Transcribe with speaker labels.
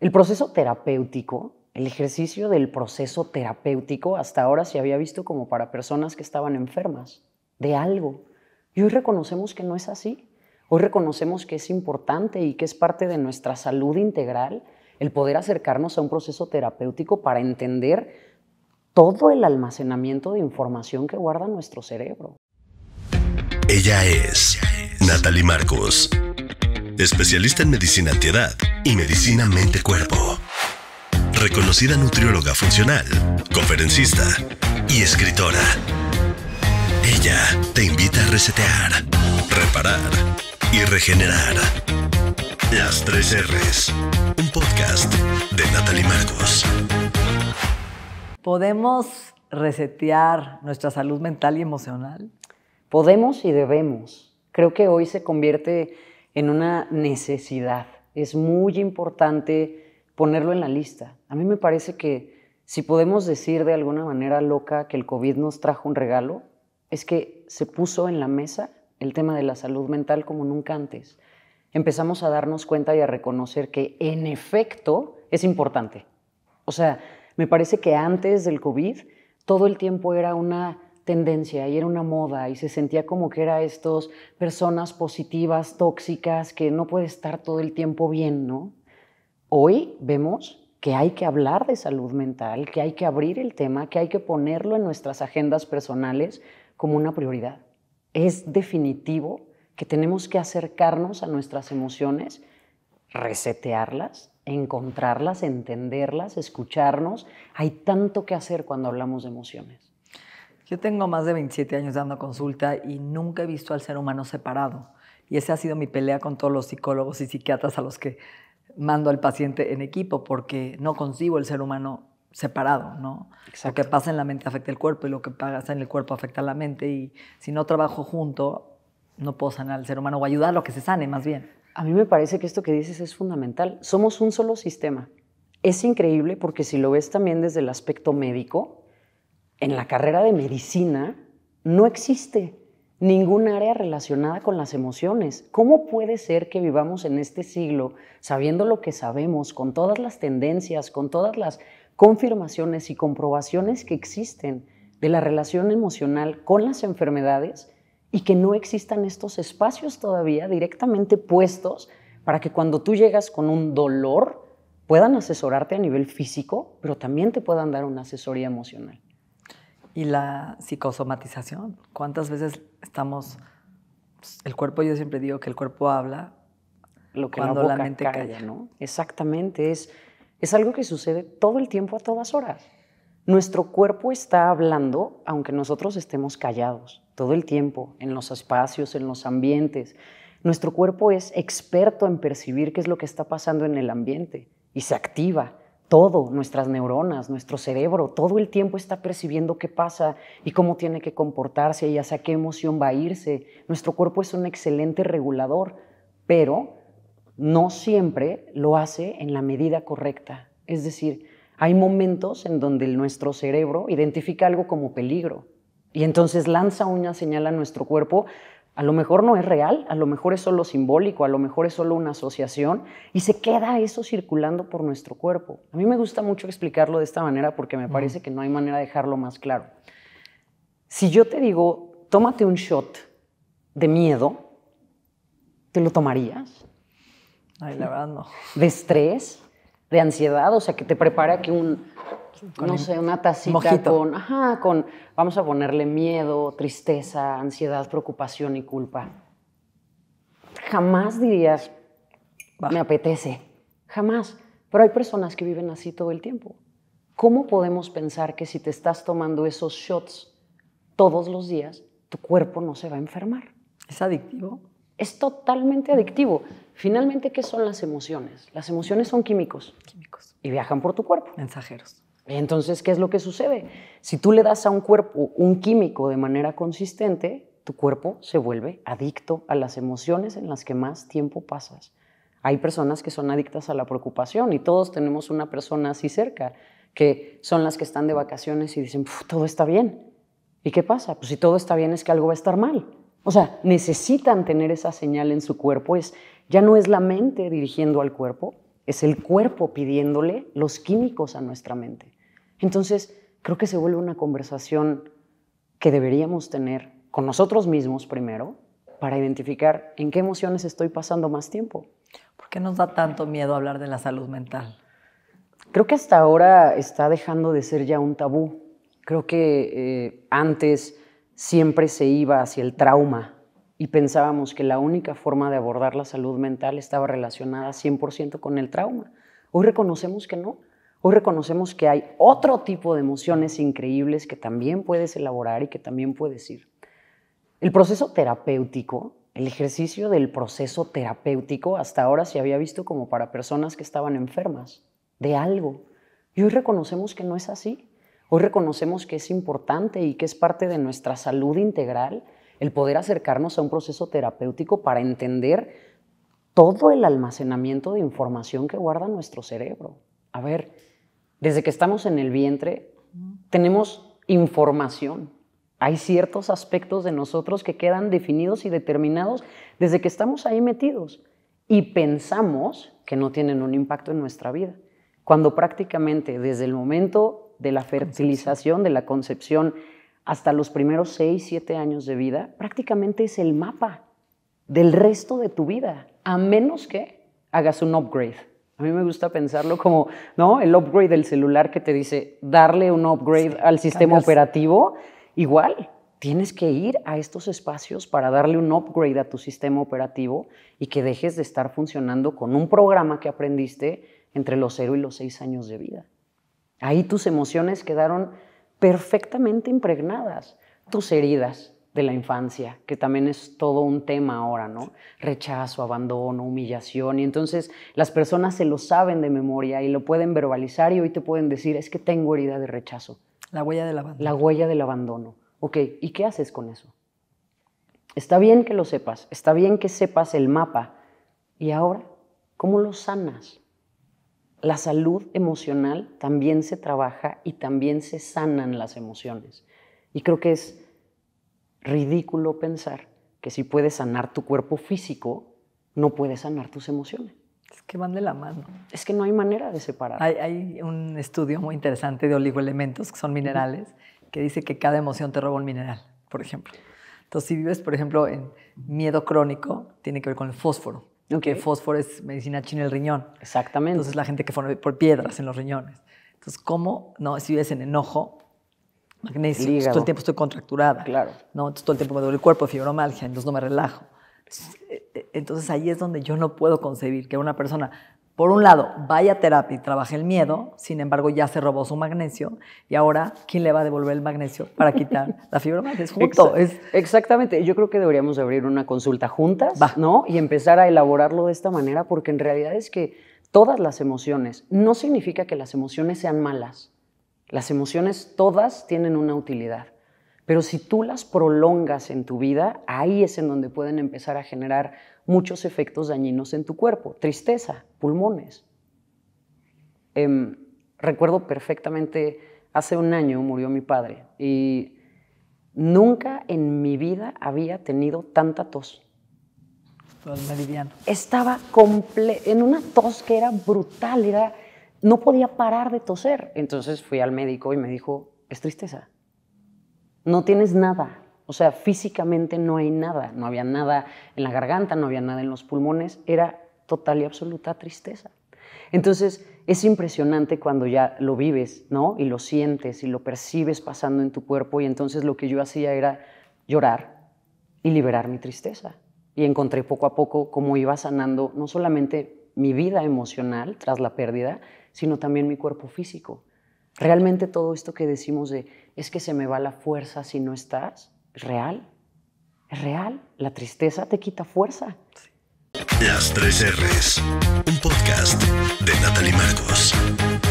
Speaker 1: El proceso terapéutico, el ejercicio del proceso terapéutico hasta ahora se había visto como para personas que estaban enfermas de algo. Y hoy reconocemos que no es así. Hoy reconocemos que es importante y que es parte de nuestra salud integral el poder acercarnos a un proceso terapéutico para entender todo el almacenamiento de información que guarda nuestro cerebro.
Speaker 2: Ella es Natalie Marcos especialista en medicina antiedad y medicina mente-cuerpo. Reconocida nutrióloga funcional, conferencista y escritora. Ella te invita a resetear, reparar y regenerar. Las tres R's, un podcast de Natalie Marcos. ¿Podemos resetear nuestra salud mental y emocional? Podemos y debemos. Creo que
Speaker 1: hoy se convierte en una necesidad. Es muy importante ponerlo en la lista. A mí me parece que si podemos decir de alguna manera loca que el COVID nos trajo un regalo, es que se puso en la mesa el tema de la salud mental como nunca antes. Empezamos a darnos cuenta y a reconocer que en efecto es importante. O sea, me parece que antes del COVID todo el tiempo era una tendencia y era una moda y se sentía como que era estos personas positivas, tóxicas, que no puede estar todo el tiempo bien, ¿no? Hoy vemos que hay que hablar de salud mental, que hay que abrir el tema, que hay que ponerlo en nuestras agendas personales como una prioridad. Es definitivo que tenemos que acercarnos a nuestras emociones, resetearlas,
Speaker 2: encontrarlas, entenderlas, escucharnos. Hay tanto que hacer cuando hablamos de emociones. Yo tengo más de 27 años dando consulta y nunca he visto al ser humano separado. Y esa ha sido mi pelea con todos los psicólogos y psiquiatras a los que mando al paciente en equipo, porque no concibo el ser humano separado, ¿no? Lo que pasa en la mente afecta el cuerpo y lo que pasa en el cuerpo afecta a la mente. Y si no trabajo junto, no puedo sanar al ser humano o ayudarlo a que se sane más bien. A mí me parece que esto que dices es fundamental. Somos un solo sistema.
Speaker 1: Es increíble porque si lo ves también desde el aspecto médico, en la carrera de medicina no existe ningún área relacionada con las emociones. ¿Cómo puede ser que vivamos en este siglo sabiendo lo que sabemos, con todas las tendencias, con todas las confirmaciones y comprobaciones que existen de la relación emocional con las enfermedades y que no existan estos espacios todavía directamente puestos para que cuando tú llegas con un dolor puedan asesorarte a nivel físico, pero también te puedan dar una asesoría emocional?
Speaker 2: Y la psicosomatización. ¿Cuántas veces estamos... Pues, el cuerpo, yo siempre digo que el cuerpo habla Lo cuando la, mente calla, ¿no? Exactamente, es,
Speaker 1: es algo que sucede todo el tiempo a todas horas. Nuestro cuerpo está hablando aunque nosotros estemos callados, todo el tiempo, en los espacios, en los ambientes. Nuestro cuerpo es experto en percibir qué es lo que está pasando en el ambiente y se activa todo, nuestras neuronas, nuestro cerebro, todo el tiempo está percibiendo qué pasa y cómo tiene que comportarse y hacia qué emoción va a irse. Nuestro cuerpo es un excelente regulador, pero no siempre lo hace en la medida correcta. Es decir, hay momentos en donde nuestro cerebro identifica algo como peligro y entonces lanza una señal a nuestro cuerpo a lo mejor no es real, a lo mejor es solo simbólico, a lo mejor es solo una asociación y se queda eso circulando por nuestro cuerpo. A mí me gusta mucho explicarlo de esta manera porque me parece que no hay manera de dejarlo más claro. Si yo te digo, tómate un shot de miedo, ¿te lo tomarías? Ay, la verdad no. ¿De estrés? ¿De ansiedad? O sea, que te prepara que un no sé, una tacita con, con, vamos a ponerle miedo, tristeza, ansiedad, preocupación y culpa. Jamás dirías, me apetece, jamás. Pero hay personas que viven así todo el tiempo. ¿Cómo podemos pensar que si te estás tomando esos shots todos los días, tu cuerpo no se va a enfermar? Es adictivo. Es totalmente adictivo. Finalmente, ¿qué son las emociones? Las emociones son químicos. Químicos. Y viajan por tu cuerpo. Mensajeros. Entonces, ¿qué es lo que sucede? Si tú le das a un cuerpo un químico de manera consistente, tu cuerpo se vuelve adicto a las emociones en las que más tiempo pasas. Hay personas que son adictas a la preocupación y todos tenemos una persona así cerca, que son las que están de vacaciones y dicen, todo está bien. ¿Y qué pasa? Pues si todo está bien es que algo va a estar mal. O sea, necesitan tener esa señal en su cuerpo. Es, ya no es la mente dirigiendo al cuerpo, es el cuerpo pidiéndole los químicos a nuestra mente. Entonces, creo que se vuelve una conversación que deberíamos tener con nosotros mismos primero para identificar en qué emociones estoy pasando más tiempo.
Speaker 2: ¿Por qué nos da tanto miedo hablar de la salud mental?
Speaker 1: Creo que hasta ahora está dejando de ser ya un tabú. Creo que eh, antes siempre se iba hacia el trauma y pensábamos que la única forma de abordar la salud mental estaba relacionada 100% con el trauma. Hoy reconocemos que no, Hoy reconocemos que hay otro tipo de emociones increíbles que también puedes elaborar y que también puedes ir. El proceso terapéutico, el ejercicio del proceso terapéutico hasta ahora se había visto como para personas que estaban enfermas de algo. Y hoy reconocemos que no es así. Hoy reconocemos que es importante y que es parte de nuestra salud integral el poder acercarnos a un proceso terapéutico para entender todo el almacenamiento de información que guarda nuestro cerebro. A ver, desde que estamos en el vientre, tenemos información. Hay ciertos aspectos de nosotros que quedan definidos y determinados desde que estamos ahí metidos y pensamos que no tienen un impacto en nuestra vida, cuando prácticamente desde el momento de la fertilización, de la concepción, hasta los primeros 6, siete años de vida, prácticamente es el mapa del resto de tu vida, a menos que hagas un upgrade a mí me gusta pensarlo como, ¿no? El upgrade del celular que te dice darle un upgrade al sistema operativo, igual. Tienes que ir a estos espacios para darle un upgrade a tu sistema operativo y que dejes de estar funcionando con un programa que aprendiste entre los 0 y los 6 años de vida. Ahí tus emociones quedaron perfectamente impregnadas, tus heridas, de la infancia, que también es todo un tema ahora, ¿no? Rechazo, abandono, humillación. Y entonces las personas se lo saben de memoria y lo pueden verbalizar y hoy te pueden decir, es que tengo herida de rechazo.
Speaker 2: La huella del abandono.
Speaker 1: La huella del abandono. Ok, ¿y qué haces con eso? Está bien que lo sepas, está bien que sepas el mapa. ¿Y ahora? ¿Cómo lo sanas? La salud emocional también se trabaja y también se sanan las emociones. Y creo que es ridículo pensar que si puedes sanar tu cuerpo
Speaker 2: físico, no puedes sanar tus emociones. Es que van de la mano. Es que no hay manera de separar. Hay, un estudio muy interesante de oligoelementos, que son minerales, que dice que cada emoción te roba un mineral, por ejemplo. Entonces, si vives, por ejemplo, en miedo crónico, tiene que ver con el fósforo. porque Que fósforo es medicina china el riñón. Exactamente. Entonces, la gente que forma por piedras en los riñones. Entonces, ¿cómo? No, si vives en enojo, magnesio. todo el tiempo estoy contracturada. Claro. ¿no? Entonces, todo el tiempo me duele el cuerpo, fibromalgia, entonces no me relajo. E, e, entonces, ahí es donde yo no puedo concebir que una persona, por un lado, vaya a terapia y trabaje el miedo, sin embargo, ya se robó su magnesio, y ahora, ¿quién le va a devolver el magnesio para quitar la fibromalgia?
Speaker 1: Es Exactamente. Yo creo que deberíamos abrir una consulta juntas, ¿no? Y empezar a elaborarlo de esta manera, porque en realidad es que todas las emociones, no significa que las emociones sean malas las emociones todas tienen una utilidad, pero si tú las prolongas en tu vida, ahí es en donde pueden empezar a generar muchos efectos dañinos en tu cuerpo, tristeza, pulmones. Em, recuerdo perfectamente, hace un año murió mi padre y nunca en mi vida había tenido tanta tos. Estaba en una tos que era brutal, era no podía parar de toser. Entonces fui al médico y me dijo, es tristeza. No tienes nada. O sea, físicamente no hay nada. No había nada en la garganta, no había nada en los pulmones. Era total y absoluta tristeza. Entonces, es impresionante cuando ya lo vives, ¿no? Y lo sientes y lo percibes pasando en tu cuerpo. Y entonces lo que yo hacía era llorar y liberar mi tristeza. Y encontré poco a poco cómo iba sanando no solamente mi vida emocional tras la pérdida, sino también mi cuerpo físico. Realmente todo esto que decimos de es que se me va la fuerza si no estás, real. Es real. La tristeza te quita fuerza.
Speaker 2: Las tres R's. Un podcast de Natalie Marcos.